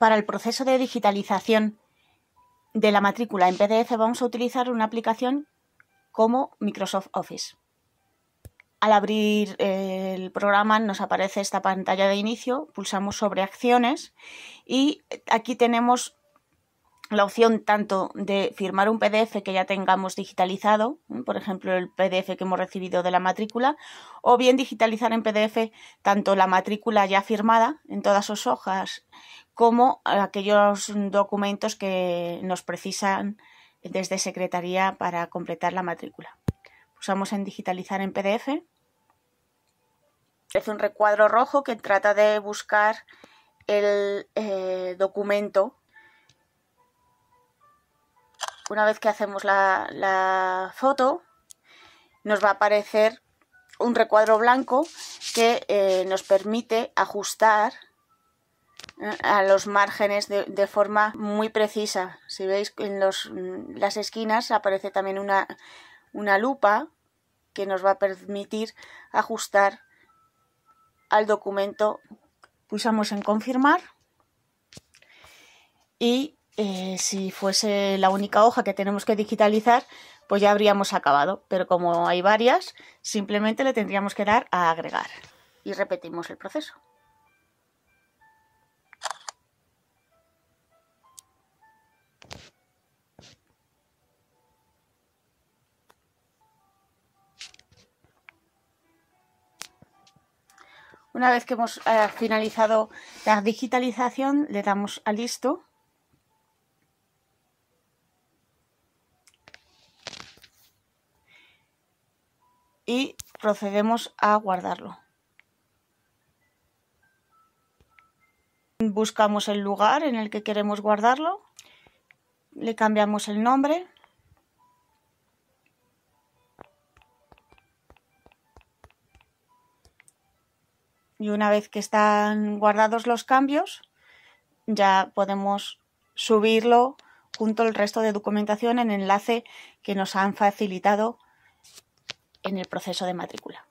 Para el proceso de digitalización de la matrícula en PDF vamos a utilizar una aplicación como Microsoft Office. Al abrir el programa nos aparece esta pantalla de inicio, pulsamos sobre acciones y aquí tenemos la opción tanto de firmar un PDF que ya tengamos digitalizado, ¿eh? por ejemplo el PDF que hemos recibido de la matrícula, o bien digitalizar en PDF tanto la matrícula ya firmada en todas sus hojas como aquellos documentos que nos precisan desde Secretaría para completar la matrícula. Usamos en digitalizar en PDF. Es un recuadro rojo que trata de buscar el eh, documento. Una vez que hacemos la, foto, nos va a aparecer un recuadro blanco que eh, nos permite ajustar a los márgenes de, forma muy precisa. Si veis en mm, las esquinas aparece también una, lupa que nos va a permitir ajustar al documento. Pulsamos en confirmar y eh, si fuese la única hoja que tenemos que digitalizar, pues ya habríamos acabado. Pero como hay varias, simplemente le tendríamos que dar a agregar y repetimos el proceso. Una vez que hemos eh, finalizado la digitalización, le damos a listo. Y procedemos a guardarlo. Buscamos el lugar en el que queremos guardarlo. Le cambiamos el nombre. y una vez que están guardados los cambios ya podemos subirlo junto al resto de documentación en enlace que nos han facilitado en el proceso de matrícula.